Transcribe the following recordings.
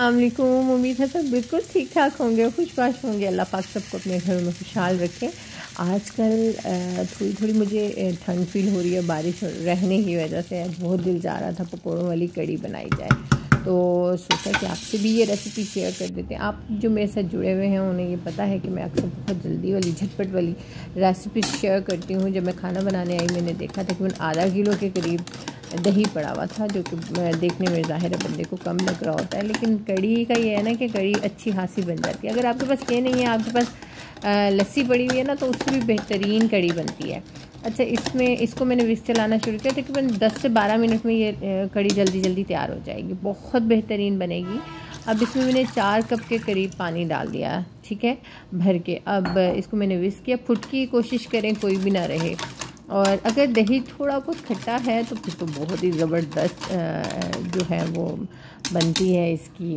अमलिकुम उम्मीद है सब बिल्कुल ठीक ठाक होंगे खुशबाश होंगे अल्लाह पाक सबको अपने घरों में खुशहाल रखें आजकल थोड़ी थोड़ी मुझे ठंड फील हो रही है बारिश रहने की वजह से बहुत दिल जा रहा था पकौड़ों वाली कड़ी बनाई जाए तो सोचा कि आपसे भी ये रेसिपी शेयर कर देते हैं आप जो मेरे साथ जुड़े हुए हैं उन्हें ये पता है कि मैं अक्सर बहुत जल्दी वाली झटपट वाली रेसिपी शेयर करती हूँ जब मैं खाना बनाने आई मैंने देखा तकरीबन आधा किलो के करीब दही पड़ा हुआ था जो कि देखने में ज़ाहिर है बंदे को कम लग रहा होता है लेकिन कड़ी का ये है ना कि कड़ी अच्छी खासी बन जाती है अगर आपके पास ये नहीं है आपके पास लस्सी पड़ी हुई है ना तो उससे भी बेहतरीन कड़ी बनती है अच्छा इसमें इसको मैंने विस्तर चलाना शुरू किया तकरीबन दस से बारह मिनट में ये कड़ी जल्दी जल्दी तैयार हो जाएगी बहुत बेहतरीन बनेगी अब इसमें मैंने चार कप के करीब पानी डाल दिया ठीक है भर के अब इसको मैंने विस्क किया फुट की कोशिश करें कोई भी ना रहे और अगर दही थोड़ा कुछ खट्टा है तो फिर तो बहुत ही ज़बरदस्त जो है वो बनती है इसकी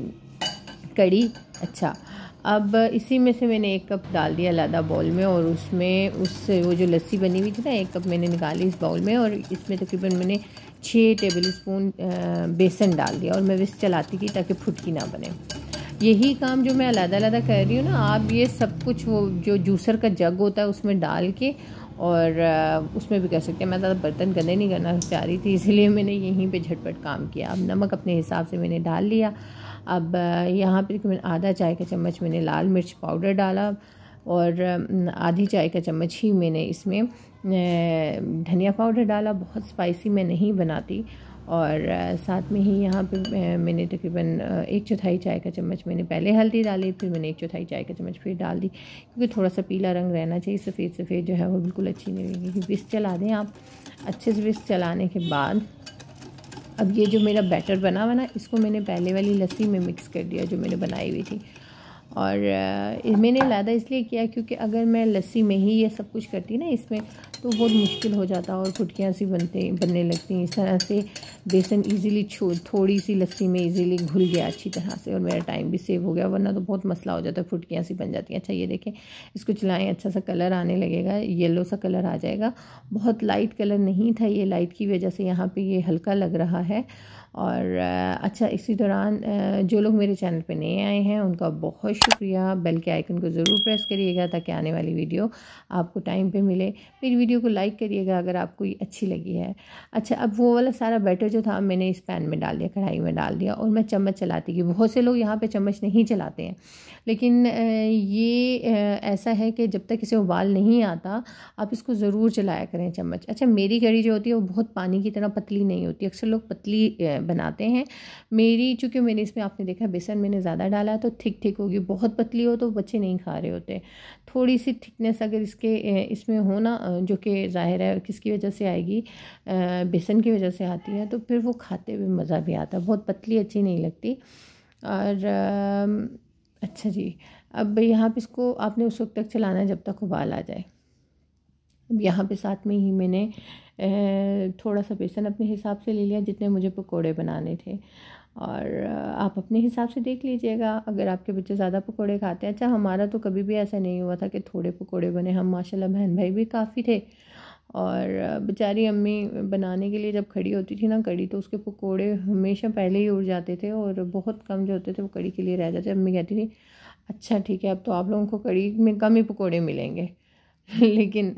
कड़ी अच्छा अब इसी में से मैंने एक कप डाल दिया लादा बाउल में और उसमें उस वो जो लस्सी बनी हुई थी ना एक कप मैंने निकाली इस बाउल में और इसमें तकरीबन तो मैंने छः टेबल स्पून बेसन डाल दिया और मैं विस चलाती थी ताकि फुटकी ना बने यही काम जो मैं अलग अलग कर रही हूँ ना आप ये सब कुछ वो जो जूसर का जग होता है उसमें डाल के और उसमें भी कर सकते हैं मैं ज़्यादा बर्तन गंदे नहीं करना चाह रही थी इसलिए मैंने यहीं पे झटपट काम किया अब नमक अपने हिसाब से मैंने डाल लिया अब यहाँ पर मैंने आधा चाय का चम्मच मैंने लाल मिर्च पाउडर डाला और आधी चाय का चम्मच ही मैंने इसमें धनिया पाउडर डाला बहुत स्पाइसी मैं नहीं बनाती और साथ में ही यहाँ पे मैंने तकरीबन एक चौथाई चाय का चम्मच मैंने पहले हल्दी डाली फिर मैंने एक चौथाई चाय का चम्मच फिर डाल दी क्योंकि थोड़ा सा पीला रंग रहना चाहिए सफ़ेद सफ़ेद जो है वो बिल्कुल अच्छी नहीं रहेगी विस्क चला दें आप अच्छे से विस्क चलाने के बाद अब ये जो मेरा बैटर बना हुआ ना इसको मैंने पहले वाली लस्सी में मिक्स कर दिया जो मैंने बनाई हुई थी और मैंने लादा इसलिए किया क्योंकि अगर मैं लस्सी में ही ये सब कुछ करती ना इसमें तो बहुत मुश्किल हो जाता है और फुटकियाँ सी बनते बनने लगती हैं इस तरह से बेसन इजीली थोड़ी सी लस्सी में इजीली घुल गया अच्छी तरह से और मेरा टाइम भी सेव हो गया वरना तो बहुत मसला हो जाता है फुटकियाँ सी बन जाती हैं अच्छा ये देखें इसको चलाएँ अच्छा सा कलर आने लगेगा येलो सा कलर आ जाएगा बहुत लाइट कलर नहीं था ये लाइट की वजह से यहाँ पर ये हल्का लग रहा है और अच्छा इसी दौरान जो लोग मेरे चैनल पे नए आए हैं उनका बहुत शुक्रिया बेल के आइकन को ज़रूर प्रेस करिएगा ताकि आने वाली वीडियो आपको टाइम पे मिले मेरी वीडियो को लाइक करिएगा अगर आपको ये अच्छी लगी है अच्छा अब वो वाला सारा बैटर जो था मैंने इस पैन में डाल दिया कढ़ाई में डाल दिया और मैं चम्मच चलाती हूँ बहुत से लोग यहाँ पर चम्मच नहीं चलाते हैं लेकिन ये ऐसा है कि जब तक इसे उबाल नहीं आता आप इसको ज़रूर चलाया करें चम्मच अच्छा मेरी कड़ी जो होती है वो बहुत पानी की तरह पतली नहीं होती अक्सर लोग पतली बनाते हैं मेरी चूँकि मैंने इसमें आपने देखा बेसन मैंने ज़्यादा डाला तो थिक थिक होगी बहुत पतली हो तो बच्चे नहीं खा रहे होते थोड़ी सी थिकनेस अगर इसके इसमें हो ना जो कि ज़ाहिर है किसकी वजह से आएगी बेसन की वजह से आती है तो फिर वो खाते हुए मज़ा भी आता बहुत पतली अच्छी नहीं लगती और अच्छा जी अब यहाँ पे इसको आपने उस वक्त तक चलाना है जब तक उबाल आ जाए अब यहाँ पे साथ में ही मैंने थोड़ा सा बेसन अपने हिसाब से ले लिया जितने मुझे पकोड़े बनाने थे और आप अपने हिसाब से देख लीजिएगा अगर आपके बच्चे ज़्यादा पकोड़े खाते हैं अच्छा हमारा तो कभी भी ऐसा नहीं हुआ था कि थोड़े पकोड़े बने हम माशाल्लाह बहन भाई भी काफ़ी थे और बेचारी अम्मी बनाने के लिए जब खड़ी होती थी ना कड़ी तो उसके पकोड़े हमेशा पहले ही उड़ जाते थे और बहुत कम जो होते थे वो कड़ी के लिए रह जाते अम्मी कहती थी अच्छा ठीक है अब तो आप लोगों को कड़ी में कम ही पकोड़े मिलेंगे लेकिन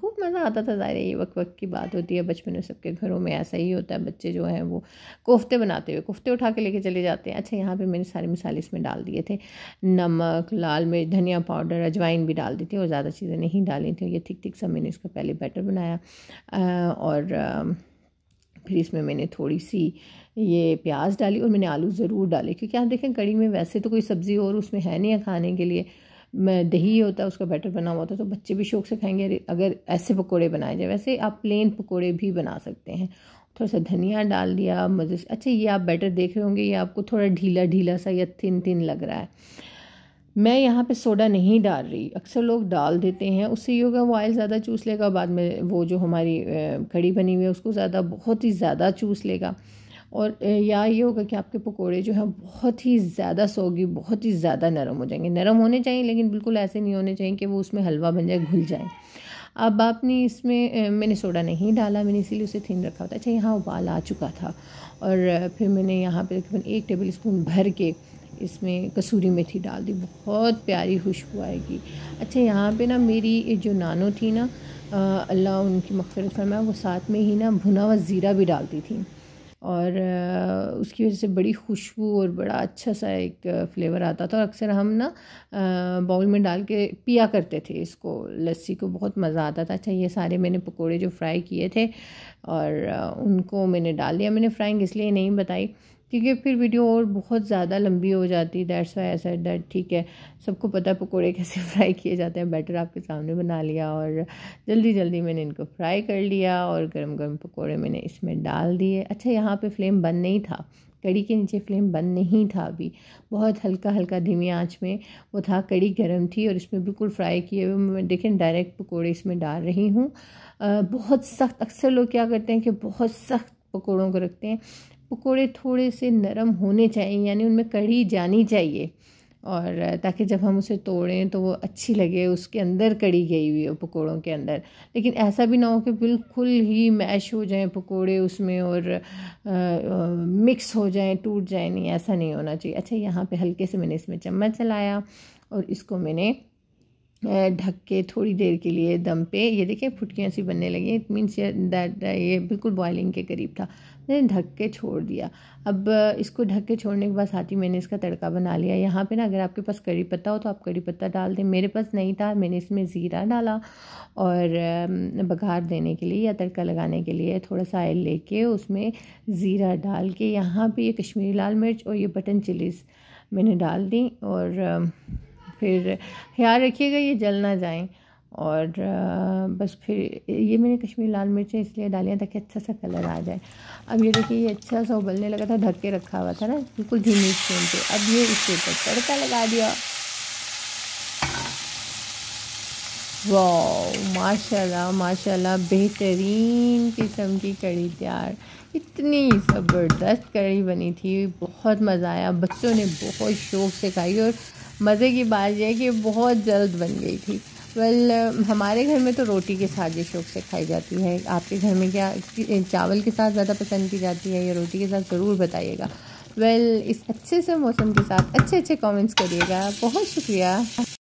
खूब मज़ा आता था ज़ाहिर ये वक्त वक्त की बात होती है बचपन में सबके घरों में ऐसा ही होता है बच्चे जो हैं वो कोफ्ते बनाते हुए कोफ्ते उठा के लेके चले जाते हैं अच्छा यहाँ पे मैंने सारे मसाले इसमें डाल दिए थे नमक लाल मिर्च धनिया पाउडर अजवाइन भी डाल दी थी और ज़्यादा चीज़ें नहीं डाली थी ये ठीक ठीक सब मैंने इसका पहले बैटर बनाया और फिर इसमें मैंने थोड़ी सी ये प्याज डाली और मैंने आलू ज़रूर डाले क्योंकि आप देखें कड़ी में वैसे तो कोई सब्ज़ी और उसमें है नहीं है खाने के लिए दही होता है उसका बैटर बना हुआ होता है तो बच्चे भी शौक से खाएंगे अगर ऐसे पकोड़े बनाए जाए वैसे आप प्लेन पकोड़े भी बना सकते हैं थोड़ा सा धनिया डाल दिया मज़े से अच्छा ये आप बैटर देख रहे होंगे ये आपको थोड़ा ढीला ढीला सा या थिन थिन लग रहा है मैं यहाँ पे सोडा नहीं डाल रही अक्सर लोग डाल देते हैं उससे ये होगा वो ऑयल ज़्यादा चूस लेगा बाद में वो जो हमारी कड़ी बनी हुई है उसको ज़्यादा बहुत ही ज़्यादा चूस लेगा और या ये होगा कि आपके पकोड़े जो हैं बहुत ही ज़्यादा सोगी बहुत ही ज़्यादा नरम हो जाएंगे नरम होने चाहिए लेकिन बिल्कुल ऐसे नहीं होने चाहिए कि वो उसमें हलवा बन जाए घुल जाए अब आपने इसमें मैंने सोडा नहीं डाला मैंने इसीलिए उसे थिन रखा होता अच्छा यहाँ उबाल आ चुका था और फिर मैंने यहाँ पर तकरीबन एक टेबल स्पून भर के इसमें कसूरी मेथी डाल दी बहुत प्यारी खुशबू आएगी अच्छा यहाँ पे ना मेरी जो नानो थी ना अल्लाह उनकी मकफ़रत फरमाया वो साथ में ही ना भुना हुआ ज़ीरा भी डालती थी और उसकी वजह से बड़ी खुशबू और बड़ा अच्छा सा एक फ्लेवर आता था और अक्सर हम ना बाउल में डाल के पिया करते थे इसको लस्सी को बहुत मज़ा आता था अच्छा ये सारे मैंने पकोड़े जो फ्राई किए थे और उनको मैंने डाल दिया मैंने फ्राइंग इसलिए नहीं बताई क्योंकि फिर वीडियो और बहुत ज़्यादा लंबी हो जाती दैट्स वाई ऐसा दैट ठीक है सबको पता है पकौड़े कैसे फ्राई किए जाते हैं बैटर आपके सामने बना लिया और जल्दी जल्दी मैंने इनको फ्राई कर लिया और गर्म गर्म पकौड़े मैंने इसमें डाल दिए अच्छा यहाँ पे फ्लेम बंद नहीं था कड़ी के नीचे फ्लेम बंद नहीं था अभी बहुत हल्का हल्का धीमी आंच में वो था कड़ी गर्म थी और इसमें बिल्कुल फ्राई किए हुए मैं देखें डायरेक्ट पकोड़े इसमें डाल रही हूँ बहुत सख्त अक्सर लोग क्या करते हैं कि बहुत सख्त पकौड़ों को रखते हैं पकोड़े थोड़े से नरम होने चाहिए यानी उनमें कड़ी जानी चाहिए और ताकि जब हम उसे तोड़ें तो वो अच्छी लगे उसके अंदर कड़ी गई हुई हो पकौड़ों के अंदर लेकिन ऐसा भी ना हो कि बिल्कुल ही मैश हो जाएं पकोड़े उसमें और आ, आ, मिक्स हो जाएं टूट जाएं नहीं ऐसा नहीं होना चाहिए अच्छा यहाँ पे हल्के से मैंने इसमें चम्मच चलाया और इसको मैंने ढक के थोड़ी देर के लिए दम पे ये देखें फुटकियाँ सी बनने लगी इट मीन्स दैट ये बिल्कुल बॉयलिंग के करीब था मैंने ढक के छोड़ दिया अब इसको ढक के छोड़ने के बाद साथ ही मैंने इसका तड़का बना लिया यहाँ पे ना अगर आपके पास कड़ी पत्ता हो तो आप कड़ी पत्ता डाल दें मेरे पास नहीं था मैंने इसमें ज़ीरा डाला और बघार देने के लिए या तड़का लगाने के लिए थोड़ा सा आयल लेके उसमें ज़ीरा डाल के यहाँ पर ये कश्मीरी लाल मिर्च और ये बटन चिलीस मैंने डाल दी और फिर ख्याल रखिएगा ये जल ना जाएँ और बस फिर ये मैंने कश्मीरी लाल मिर्चें इसलिए हैं ताकि अच्छा सा कलर आ जाए अब ये देखिए ये अच्छा सा उबलने लगा था ढक के रखा हुआ था ना बिल्कुल धीमी फ्लेम पे अब ये इसके ऊपर तड़का लगा दिया वाह माशाल्लाह माशाल्लाह बेहतरीन किस्म की कड़ी तैयार इतनी ज़बरदस्त कड़ी बनी थी बहुत मज़ा आया बच्चों ने बहुत शौक से खाई और मज़े की बात यह है कि बहुत जल्द बन गई थी वेल well, uh, हमारे घर में तो रोटी के साथ ये शौक से खाई जाती है आपके घर में क्या चावल के साथ ज़्यादा पसंद की जाती है या रोटी के साथ ज़रूर बताइएगा वेल well, इस अच्छे से मौसम के साथ अच्छे अच्छे कमेंट्स करिएगा बहुत शुक्रिया